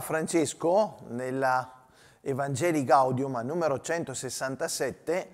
Francesco, nella Evangeli Gaudium, numero 167,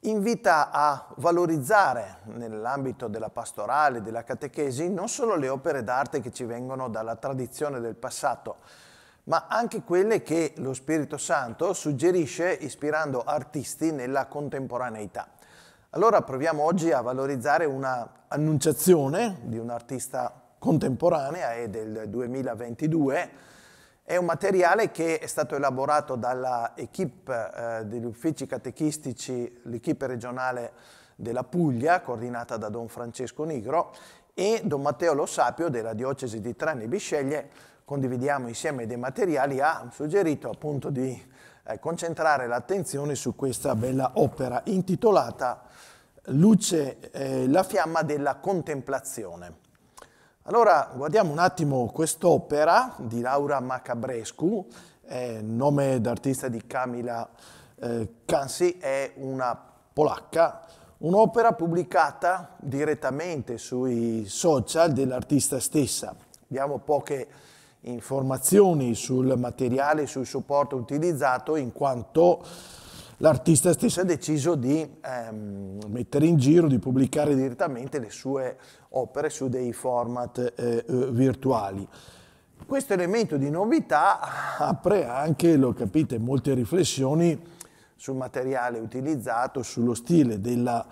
invita a valorizzare nell'ambito della pastorale, della catechesi, non solo le opere d'arte che ci vengono dalla tradizione del passato, ma anche quelle che lo Spirito Santo suggerisce ispirando artisti nella contemporaneità. Allora proviamo oggi a valorizzare una annunciazione di un artista contemporanea e del 2022 è un materiale che è stato elaborato dall'equipe eh, degli uffici catechistici, l'equipe regionale della Puglia, coordinata da Don Francesco Nigro, e Don Matteo Lo Sapio della diocesi di Trani e Bisceglie, condividiamo insieme dei materiali, ha suggerito appunto di eh, concentrare l'attenzione su questa bella opera intitolata Luce, eh, la fiamma della contemplazione. Allora guardiamo un attimo quest'opera di Laura Macabrescu, eh, nome d'artista di Camila eh, è una polacca, un'opera pubblicata direttamente sui social dell'artista stessa. Abbiamo poche informazioni sul materiale, sul supporto utilizzato, in quanto l'artista stesso ha deciso di ehm, mettere in giro, di pubblicare direttamente le sue opere su dei format eh, eh virtuali. Questo elemento di novità apre anche, lo capite, molte riflessioni sul materiale utilizzato, sullo stile della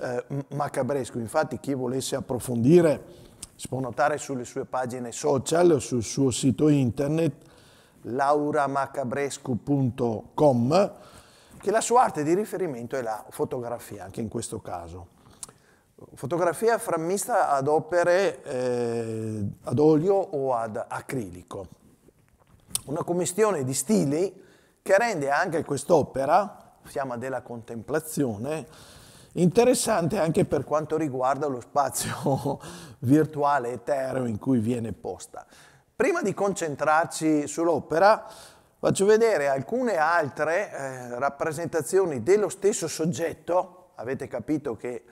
eh, macabresco. Infatti chi volesse approfondire si può notare sulle sue pagine social, sul suo sito internet lauramacabrescu.com che la sua arte di riferimento è la fotografia, anche in questo caso. Fotografia frammista ad opere eh, ad olio o ad acrilico. Una commistione di stili che rende anche quest'opera, fiamma della contemplazione, interessante anche per quanto riguarda lo spazio virtuale etereo in cui viene posta. Prima di concentrarci sull'opera, Faccio vedere alcune altre eh, rappresentazioni dello stesso soggetto, avete capito che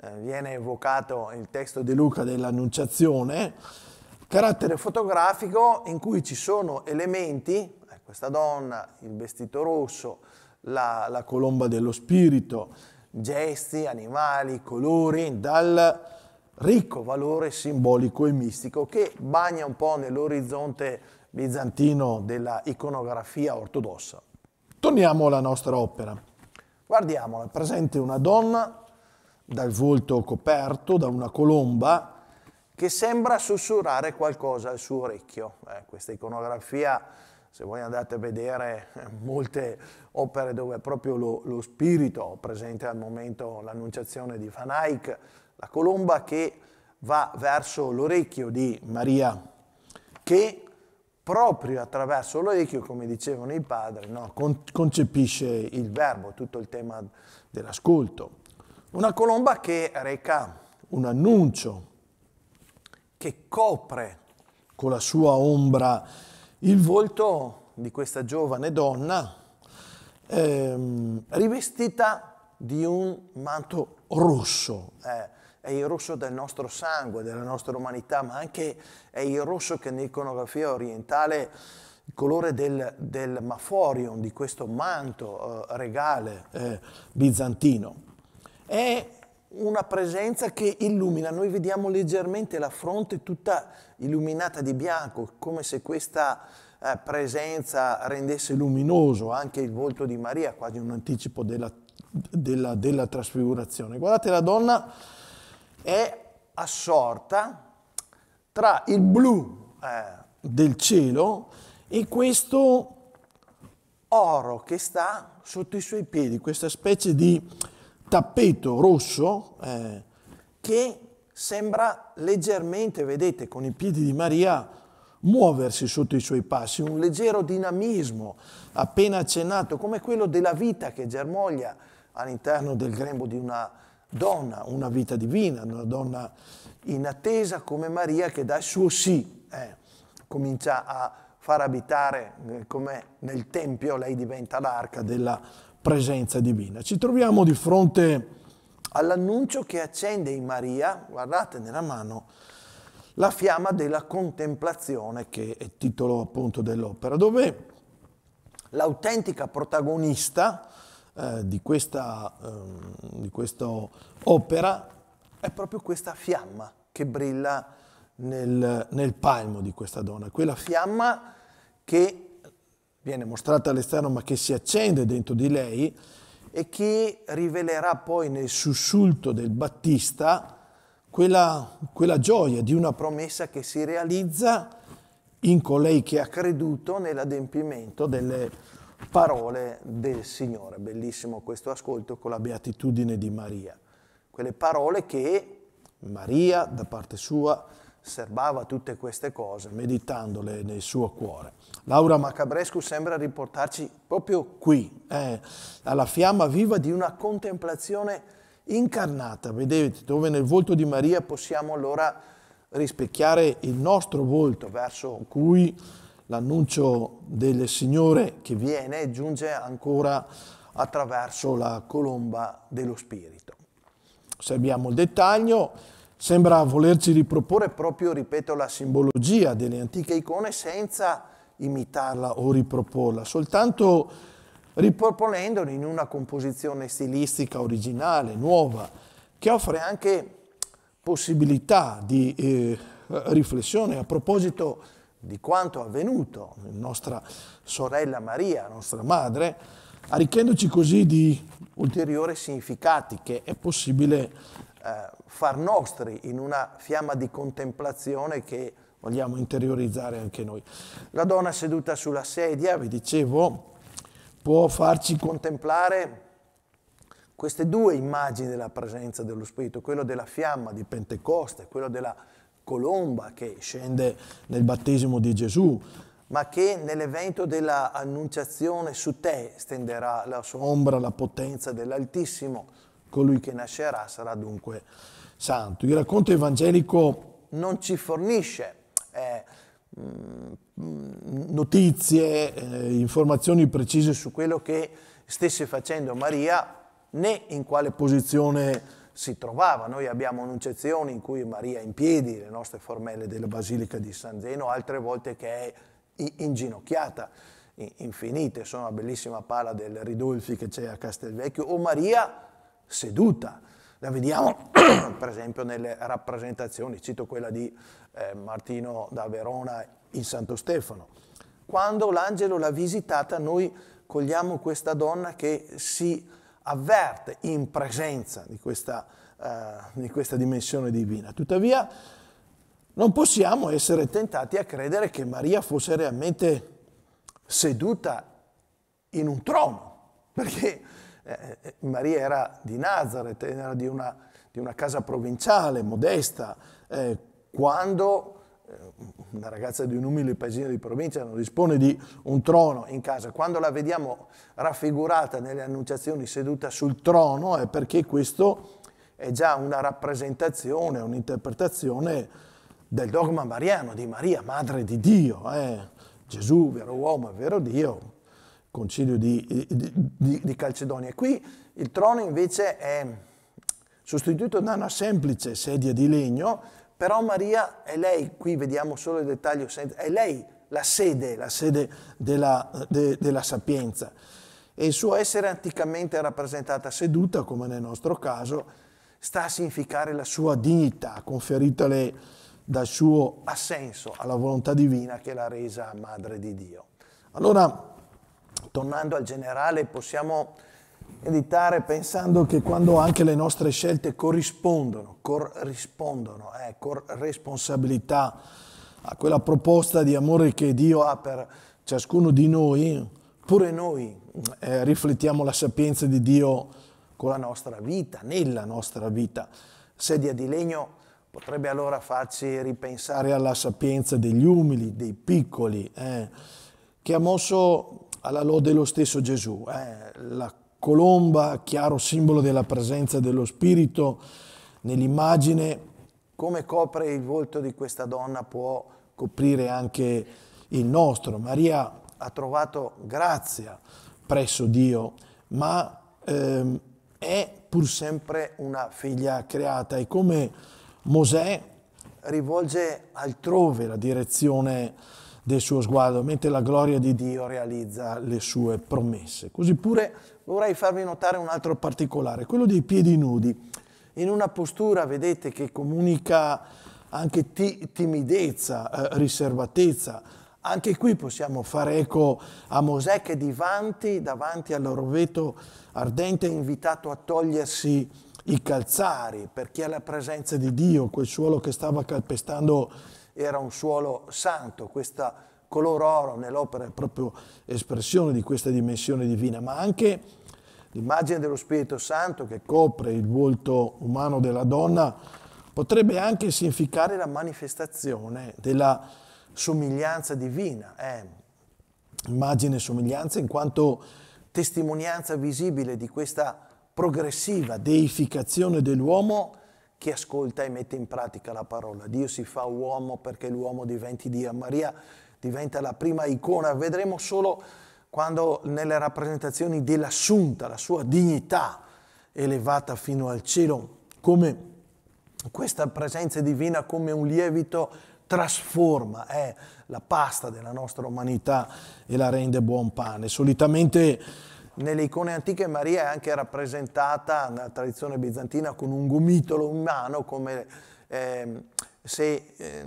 eh, viene evocato il testo di Luca dell'Annunciazione, carattere fotografico in cui ci sono elementi, eh, questa donna, il vestito rosso, la, la colomba dello spirito, gesti, animali, colori, dal ricco valore simbolico e mistico che bagna un po' nell'orizzonte bizantino della iconografia ortodossa. Torniamo alla nostra opera. Guardiamola, presente una donna dal volto coperto da una colomba che sembra sussurrare qualcosa al suo orecchio. Eh, questa iconografia, se voi andate a vedere eh, molte opere dove proprio lo, lo spirito presente al momento l'annunciazione di Van Eyck, la colomba che va verso l'orecchio di Maria, che proprio attraverso l'orecchio, come dicevano i padri, no? Con concepisce il verbo, tutto il tema dell'ascolto. Una colomba che reca un annuncio, che copre con la sua ombra il volto di questa giovane donna, ehm, rivestita di un manto rosso. Eh è il rosso del nostro sangue, della nostra umanità, ma anche è il rosso che nell'iconografia orientale, il colore del, del maforion, di questo manto eh, regale eh, bizantino. È una presenza che illumina, noi vediamo leggermente la fronte tutta illuminata di bianco, come se questa eh, presenza rendesse luminoso anche il volto di Maria, quasi un anticipo della, della, della trasfigurazione. Guardate la donna è assorta tra il blu eh, del cielo e questo oro che sta sotto i suoi piedi, questa specie di tappeto rosso eh, che sembra leggermente, vedete, con i piedi di Maria muoversi sotto i suoi passi, un leggero dinamismo appena accennato, come quello della vita che germoglia all'interno del grembo di una donna, una vita divina, una donna in attesa come Maria che dà il suo sì, eh, comincia a far abitare eh, come nel Tempio, lei diventa l'arca della presenza divina. Ci troviamo di fronte all'annuncio che accende in Maria, guardate nella mano, la fiamma della contemplazione, che è il titolo appunto dell'opera, dove l'autentica protagonista eh, di questa ehm, opera è proprio questa fiamma che brilla nel, nel palmo di questa donna, quella fiamma che viene mostrata all'esterno ma che si accende dentro di lei e che rivelerà poi nel sussulto del Battista quella, quella, gioia di una promessa che si realizza in colei che ha creduto nell'adempimento delle, parole del Signore. Bellissimo questo ascolto con la beatitudine di Maria. Quelle parole che Maria, da parte sua, serbava tutte queste cose, meditandole nel suo cuore. Laura Macabrescu sembra riportarci proprio qui, eh, alla fiamma viva di una contemplazione incarnata. Vedete, dove nel volto di Maria possiamo allora rispecchiare il nostro volto verso cui l'annuncio del Signore che viene giunge ancora attraverso la colomba dello Spirito. Se abbiamo il dettaglio, sembra volerci riproporre proprio, ripeto, la simbologia delle antiche icone senza imitarla o riproporla, soltanto riproponendola in una composizione stilistica originale, nuova, che offre anche possibilità di eh, riflessione. A proposito di di quanto avvenuto nostra sorella Maria, nostra madre, arricchendoci così di ulteriori significati che è possibile eh, far nostri in una fiamma di contemplazione che vogliamo interiorizzare anche noi. La donna seduta sulla sedia, vi dicevo, può farci contemplare queste due immagini della presenza dello Spirito, quello della fiamma di Pentecoste, quello della colomba che scende nel battesimo di Gesù, ma che nell'evento dell'annunciazione su te stenderà la sua ombra, la potenza dell'Altissimo. Colui che nascerà sarà dunque santo. Il racconto evangelico non ci fornisce eh, mm, mm, notizie, eh, informazioni precise su quello che stesse facendo Maria, né in quale posizione si trovava. Noi abbiamo un'uncezione in cui Maria è in piedi, le nostre formelle della Basilica di San Zeno, altre volte che è inginocchiata, infinite, sono la bellissima pala del Ridolfi che c'è a Castelvecchio, o Maria seduta. La vediamo per esempio nelle rappresentazioni, cito quella di eh, Martino da Verona in Santo Stefano. Quando l'angelo l'ha visitata noi cogliamo questa donna che si avverte in presenza di questa, eh, di questa dimensione divina. Tuttavia non possiamo essere tentati a credere che Maria fosse realmente seduta in un trono, perché eh, eh Maria era di Nazareth, era di una, di una casa provinciale, modesta, eh, quando eh, una ragazza di un umile paesino di provincia non dispone di un trono in casa. Quando la vediamo raffigurata nelle annunciazioni seduta sul trono è perché questo è già una rappresentazione, un'interpretazione del dogma mariano di Maria, madre di Dio. Eh? Gesù, vero uomo, vero Dio, concilio di, di, di, di Calcedonia. Qui il trono invece è sostituito da una semplice sedia di legno però Maria è lei, qui vediamo solo il dettaglio, è lei la sede, la sede della, de, della sapienza. E il suo essere anticamente rappresentata seduta, come nel nostro caso, sta a significare la sua dignità conferitale dal suo assenso alla volontà divina che l'ha resa madre di Dio. Allora, tornando al generale, possiamo meditare pensando che quando anche le nostre scelte corrispondono, corrispondono, eh, corresponsabilità a quella proposta di amore che Dio ha per ciascuno di noi, pure noi eh, riflettiamo la sapienza di Dio con la nostra vita, nella nostra vita. Sedia di legno potrebbe allora farci ripensare alla sapienza degli umili, dei piccoli, eh, che ha mosso alla lode lo stesso Gesù, eh, la colomba, chiaro simbolo della presenza dello spirito nell'immagine. Come copre il volto di questa donna può coprire anche il nostro. Maria ha trovato grazia presso Dio, ma ehm, è pur sempre una figlia creata e come Mosè rivolge altrove la direzione del suo sguardo, mentre la gloria di Dio realizza le sue promesse. Così pure vorrei farvi notare un altro particolare, quello dei piedi nudi, in una postura, vedete, che comunica anche ti timidezza, eh, riservatezza. Anche qui possiamo fare eco a Mosè che divanti, davanti all'orveto ardente è invitato a togliersi i calzari, perché alla presenza di Dio, quel suolo che stava calpestando era un suolo santo, questo color oro nell'opera è proprio espressione di questa dimensione divina, ma anche l'immagine dello Spirito Santo che copre il volto umano della donna potrebbe anche significare la manifestazione della somiglianza divina, eh, immagine e somiglianza in quanto testimonianza visibile di questa progressiva deificazione dell'uomo chi ascolta e mette in pratica la parola. Dio si fa uomo perché l'uomo diventi Dio. Maria diventa la prima icona. Vedremo solo quando nelle rappresentazioni dell'assunta, la sua dignità elevata fino al cielo, come questa presenza divina come un lievito trasforma è eh, la pasta della nostra umanità e la rende buon pane. Solitamente nelle icone antiche Maria è anche rappresentata nella tradizione bizantina con un gomitolo in mano come eh, se eh,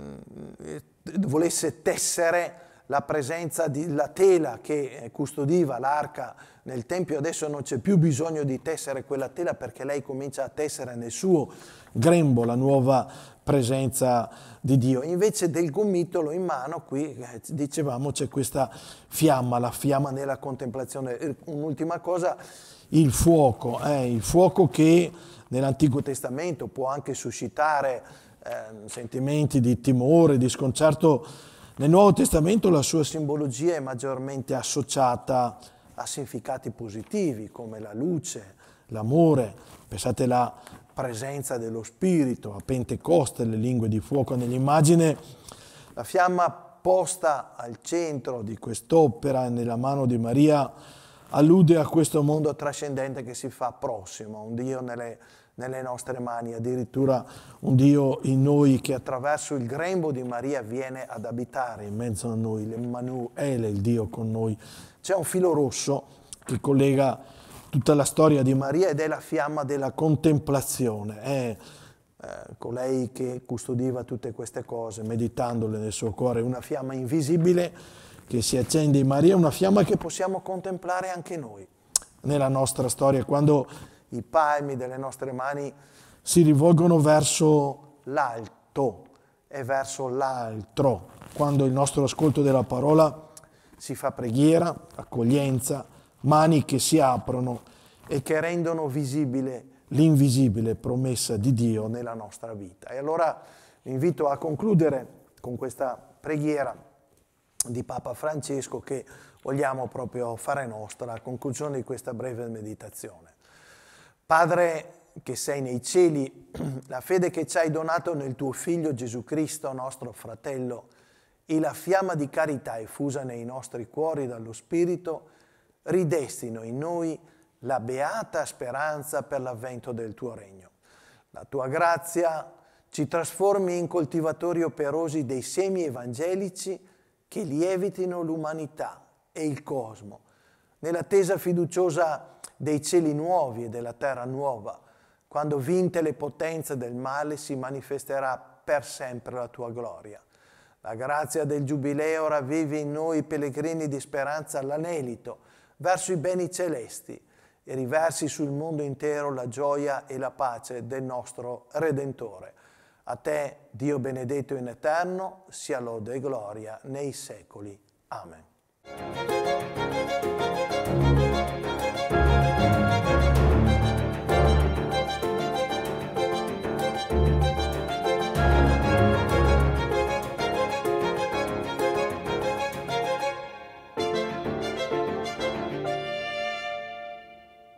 volesse tessere la presenza della tela che eh, custodiva l'arca nel Tempio, adesso non c'è più bisogno di tessere quella tela perché lei comincia a tessere nel suo grembo la nuova presenza di Dio. Invece del gomitolo in mano, qui eh, dicevamo c'è questa fiamma, la fiamma nella contemplazione. Eh, un'ultima cosa, il fuoco, eh, il fuoco che nell'Antico Testamento può anche suscitare eh, sentimenti di timore, di sconcerto nel Nuovo Testamento la sua simbologia è maggiormente associata a significati positivi come la luce, l'amore, pensate alla presenza dello Spirito, a Pentecoste le lingue di fuoco nell'immagine, la fiamma posta al centro di quest'opera nella mano di Maria allude a questo mondo trascendente che si fa prossimo, un Dio nelle nelle nostre mani, addirittura un Dio in noi che attraverso il grembo di Maria viene ad abitare in mezzo a noi, l'Emmanuele, il Dio con noi. C'è un filo rosso che collega tutta la storia di Maria ed è la fiamma della contemplazione. È eh, colei che custodiva tutte queste cose, meditandole nel suo cuore, una fiamma invisibile che si accende in Maria, una fiamma che possiamo contemplare anche noi nella nostra storia. Quando i palmi delle nostre mani si rivolgono verso l'alto e verso l'altro, quando il nostro ascolto della parola si fa preghiera, accoglienza, mani che si aprono e che rendono visibile l'invisibile promessa di Dio nella nostra vita. E allora vi invito a concludere con questa preghiera di Papa Francesco che vogliamo proprio fare nostra a conclusione di questa breve meditazione. Padre che sei nei cieli, la fede che ci hai donato nel tuo Figlio Gesù Cristo, nostro fratello, e la fiamma di carità effusa nei nostri cuori dallo Spirito, ridestino in noi la beata speranza per l'avvento del tuo regno. La tua grazia ci trasformi in coltivatori operosi dei semi evangelici che lievitino l'umanità e il cosmo, nell'attesa fiduciosa dei cieli nuovi e della terra nuova, quando vinte le potenze del male si manifesterà per sempre la tua gloria. La grazia del Giubileo ravvivi in noi pellegrini di speranza l'anelito verso i beni celesti, e riversi sul mondo intero la gioia e la pace del nostro Redentore. A te, Dio benedetto in eterno, sia lode e gloria nei secoli. Amen.